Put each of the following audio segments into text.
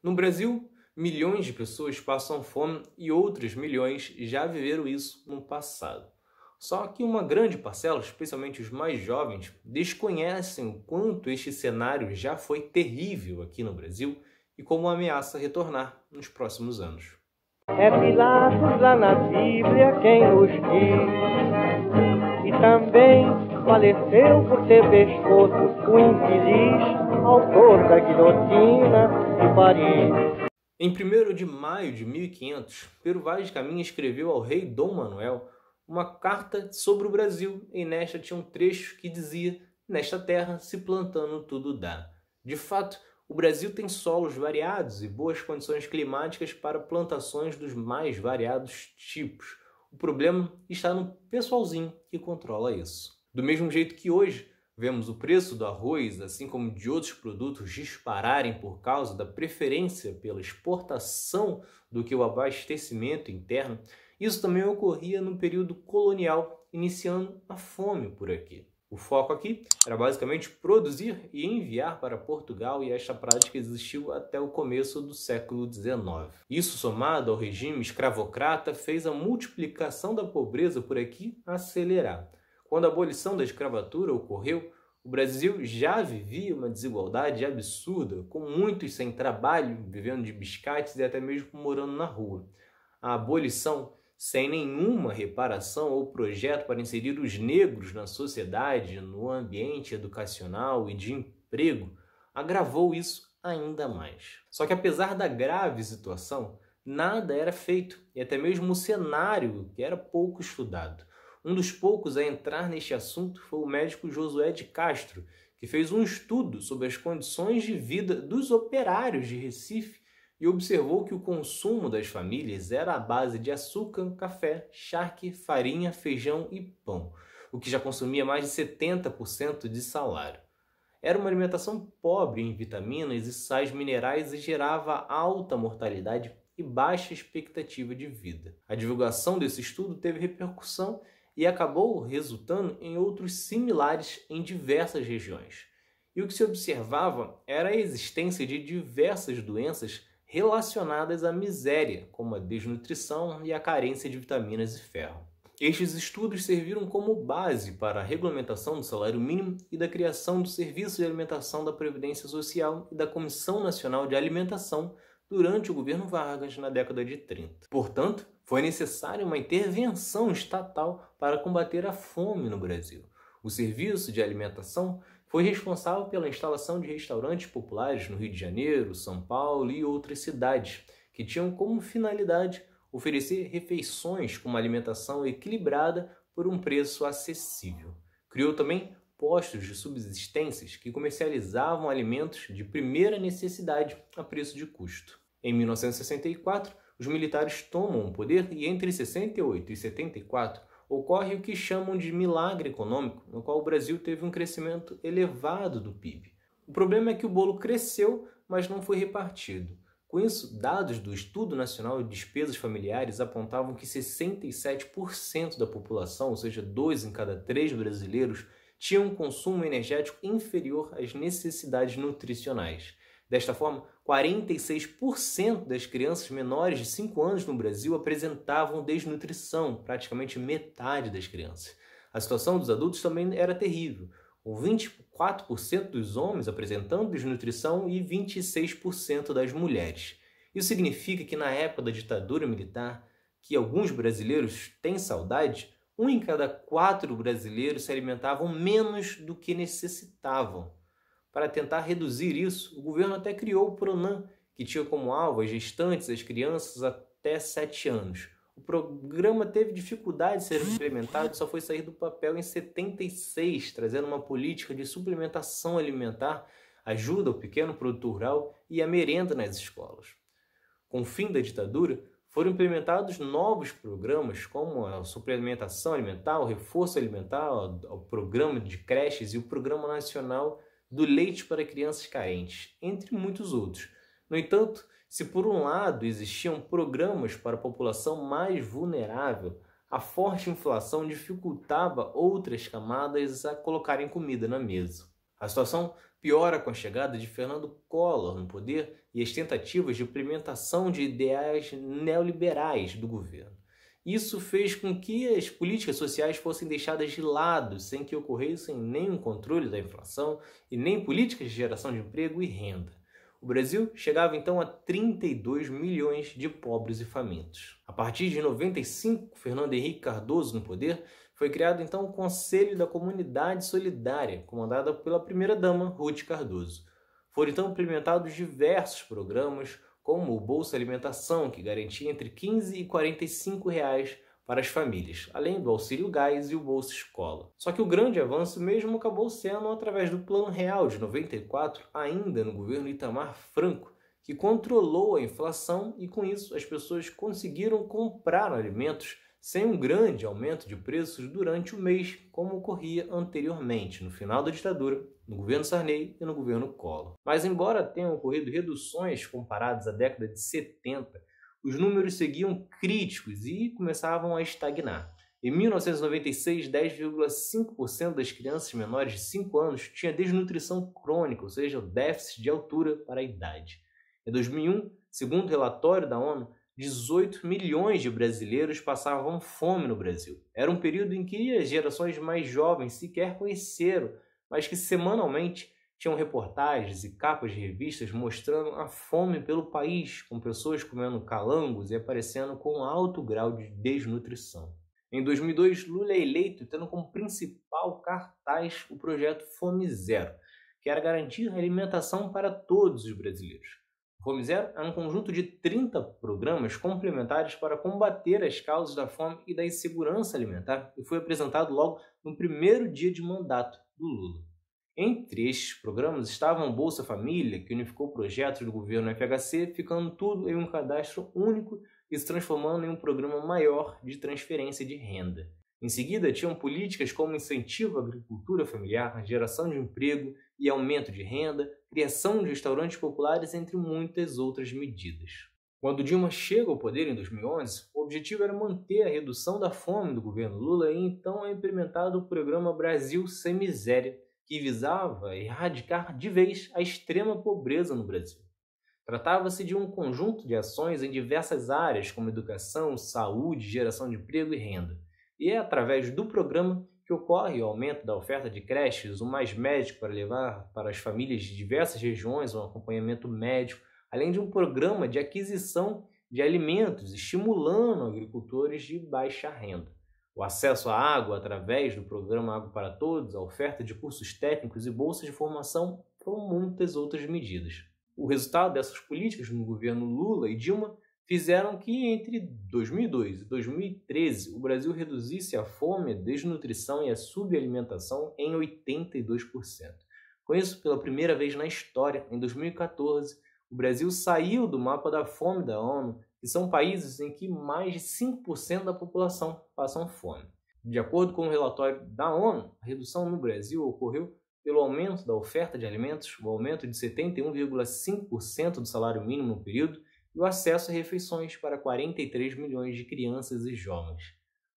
No Brasil, milhões de pessoas passam fome e outros milhões já viveram isso no passado. Só que uma grande parcela, especialmente os mais jovens, desconhecem o quanto este cenário já foi terrível aqui no Brasil e como ameaça retornar nos próximos anos. É Pilatos lá na Bíblia quem nos diz, e também faleceu por ter pescoço o infeliz autor da guilhotina de Paris. Em 1 de maio de 1500, Pero Vaz de Caminha escreveu ao rei Dom Manuel uma carta sobre o Brasil e nesta tinha um trecho que dizia: Nesta terra se plantando tudo dá. De fato, o Brasil tem solos variados e boas condições climáticas para plantações dos mais variados tipos. O problema está no pessoalzinho que controla isso. Do mesmo jeito que hoje, Vemos o preço do arroz, assim como de outros produtos, dispararem por causa da preferência pela exportação do que o abastecimento interno. Isso também ocorria no período colonial, iniciando a fome por aqui. O foco aqui era basicamente produzir e enviar para Portugal, e esta prática existiu até o começo do século XIX. Isso, somado ao regime escravocrata, fez a multiplicação da pobreza por aqui acelerar. Quando a abolição da escravatura ocorreu, o Brasil já vivia uma desigualdade absurda, com muitos sem trabalho, vivendo de biscates e até mesmo morando na rua. A abolição, sem nenhuma reparação ou projeto para inserir os negros na sociedade, no ambiente educacional e de emprego, agravou isso ainda mais. Só que apesar da grave situação, nada era feito e até mesmo o cenário era pouco estudado. Um dos poucos a entrar neste assunto foi o médico Josué de Castro, que fez um estudo sobre as condições de vida dos operários de Recife e observou que o consumo das famílias era à base de açúcar, café, charque, farinha, feijão e pão, o que já consumia mais de 70% de salário. Era uma alimentação pobre em vitaminas e sais minerais e gerava alta mortalidade e baixa expectativa de vida. A divulgação desse estudo teve repercussão e acabou resultando em outros similares em diversas regiões. E o que se observava era a existência de diversas doenças relacionadas à miséria, como a desnutrição e a carência de vitaminas e ferro. Estes estudos serviram como base para a regulamentação do salário mínimo e da criação do Serviço de Alimentação da Previdência Social e da Comissão Nacional de Alimentação durante o governo Vargas na década de 30. Portanto, foi necessária uma intervenção estatal para combater a fome no Brasil. O Serviço de Alimentação foi responsável pela instalação de restaurantes populares no Rio de Janeiro, São Paulo e outras cidades, que tinham como finalidade oferecer refeições com uma alimentação equilibrada por um preço acessível. Criou também postos de subsistências que comercializavam alimentos de primeira necessidade a preço de custo. Em 1964, os militares tomam o poder e entre 68 e 74 ocorre o que chamam de milagre econômico, no qual o Brasil teve um crescimento elevado do PIB. O problema é que o bolo cresceu, mas não foi repartido. Com isso, dados do Estudo Nacional de Despesas Familiares apontavam que 67% da população, ou seja, dois em cada três brasileiros, tinham um consumo energético inferior às necessidades nutricionais. Desta forma, 46% das crianças menores de 5 anos no Brasil apresentavam desnutrição, praticamente metade das crianças. A situação dos adultos também era terrível, com 24% dos homens apresentando desnutrição e 26% das mulheres. Isso significa que na época da ditadura militar, que alguns brasileiros têm saudade, um em cada quatro brasileiros se alimentavam menos do que necessitavam. Para tentar reduzir isso, o governo até criou o pronam que tinha como alvo as gestantes, as crianças até 7 anos. O programa teve dificuldade de ser implementado e só foi sair do papel em 76, trazendo uma política de suplementação alimentar, ajuda ao pequeno produtor rural e a merenda nas escolas. Com o fim da ditadura, foram implementados novos programas, como a suplementação alimentar, o reforço alimentar, o programa de creches e o Programa Nacional do leite para crianças carentes, entre muitos outros. No entanto, se por um lado existiam programas para a população mais vulnerável, a forte inflação dificultava outras camadas a colocarem comida na mesa. A situação piora com a chegada de Fernando Collor no poder e as tentativas de implementação de ideais neoliberais do governo. Isso fez com que as políticas sociais fossem deixadas de lado, sem que ocorressem nenhum controle da inflação e nem políticas de geração de emprego e renda. O Brasil chegava então a 32 milhões de pobres e famintos. A partir de 95, Fernando Henrique Cardoso no poder, foi criado então o Conselho da Comunidade Solidária, comandada pela primeira-dama Ruth Cardoso. Foram então implementados diversos programas, como o Bolsa Alimentação, que garantia entre 15 e 45 reais para as famílias, além do auxílio gás e o Bolsa Escola. Só que o grande avanço mesmo acabou sendo através do Plano Real de 94, ainda no governo Itamar Franco, que controlou a inflação e com isso as pessoas conseguiram comprar alimentos sem um grande aumento de preços durante o mês, como ocorria anteriormente, no final da ditadura, no governo Sarney e no governo Collor. Mas, embora tenham ocorrido reduções comparadas à década de 70, os números seguiam críticos e começavam a estagnar. Em 1996, 10,5% das crianças menores de 5 anos tinha desnutrição crônica, ou seja, déficit de altura para a idade. Em 2001, segundo o relatório da ONU, 18 milhões de brasileiros passavam fome no Brasil. Era um período em que as gerações mais jovens sequer conheceram, mas que semanalmente tinham reportagens e capas de revistas mostrando a fome pelo país, com pessoas comendo calangos e aparecendo com alto grau de desnutrição. Em 2002, Lula é eleito tendo como principal cartaz o projeto Fome Zero, que era garantir alimentação para todos os brasileiros. Fome é um conjunto de 30 programas complementares para combater as causas da fome e da insegurança alimentar e foi apresentado logo no primeiro dia de mandato do Lula. Entre estes programas estavam Bolsa Família, que unificou projetos do governo FHC, ficando tudo em um cadastro único e se transformando em um programa maior de transferência de renda. Em seguida, tinham políticas como incentivo à agricultura familiar, geração de emprego e aumento de renda, criação de restaurantes populares, entre muitas outras medidas. Quando Dilma chega ao poder em 2011, o objetivo era manter a redução da fome do governo Lula e então é implementado o programa Brasil Sem Miséria, que visava erradicar de vez a extrema pobreza no Brasil. Tratava-se de um conjunto de ações em diversas áreas, como educação, saúde, geração de emprego e renda. E é através do programa que ocorre o aumento da oferta de creches, o mais médico para levar para as famílias de diversas regiões um acompanhamento médico, além de um programa de aquisição de alimentos, estimulando agricultores de baixa renda. O acesso à água através do programa Água para Todos, a oferta de cursos técnicos e bolsas de formação, foram muitas outras medidas. O resultado dessas políticas no governo Lula e Dilma fizeram que entre 2002 e 2013 o Brasil reduzisse a fome, a desnutrição e a subalimentação em 82%. Com isso, pela primeira vez na história, em 2014, o Brasil saiu do mapa da fome da ONU, que são países em que mais de 5% da população passam fome. De acordo com o relatório da ONU, a redução no Brasil ocorreu pelo aumento da oferta de alimentos, o aumento de 71,5% do salário mínimo no período, e o acesso a refeições para 43 milhões de crianças e jovens.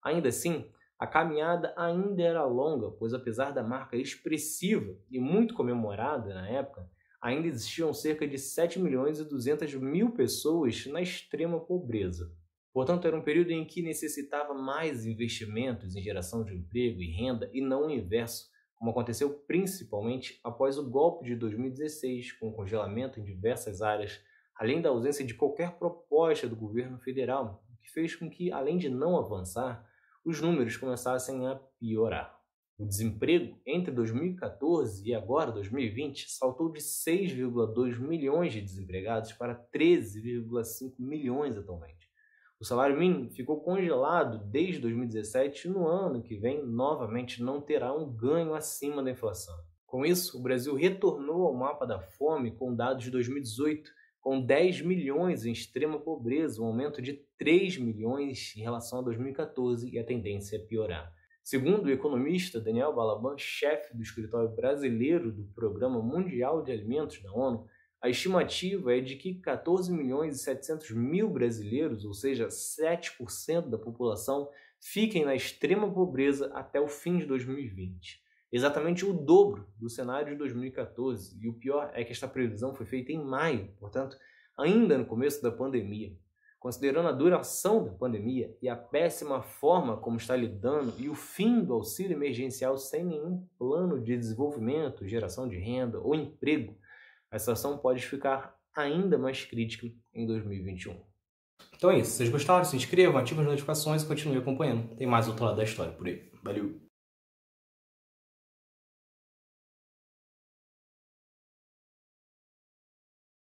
Ainda assim, a caminhada ainda era longa, pois apesar da marca expressiva e muito comemorada na época, ainda existiam cerca de 7 milhões e 200 mil pessoas na extrema pobreza. Portanto, era um período em que necessitava mais investimentos em geração de emprego e renda e não o inverso, como aconteceu principalmente após o golpe de 2016, com congelamento em diversas áreas além da ausência de qualquer proposta do governo federal, o que fez com que, além de não avançar, os números começassem a piorar. O desemprego entre 2014 e agora 2020 saltou de 6,2 milhões de desempregados para 13,5 milhões atualmente. O salário mínimo ficou congelado desde 2017 e no ano que vem novamente não terá um ganho acima da inflação. Com isso, o Brasil retornou ao mapa da fome com dados de 2018, com 10 milhões em extrema pobreza, um aumento de 3 milhões em relação a 2014 e a tendência é piorar. Segundo o economista Daniel Balaban, chefe do escritório brasileiro do Programa Mundial de Alimentos da ONU, a estimativa é de que 14 milhões e 700 mil brasileiros, ou seja, 7% da população, fiquem na extrema pobreza até o fim de 2020 exatamente o dobro do cenário de 2014. E o pior é que esta previsão foi feita em maio, portanto, ainda no começo da pandemia. Considerando a duração da pandemia e a péssima forma como está lidando e o fim do auxílio emergencial sem nenhum plano de desenvolvimento, geração de renda ou emprego, a situação pode ficar ainda mais crítica em 2021. Então é isso. Se vocês gostaram, se inscrevam, ativem as notificações e continuem acompanhando. Tem mais outro lado da história por aí. Valeu!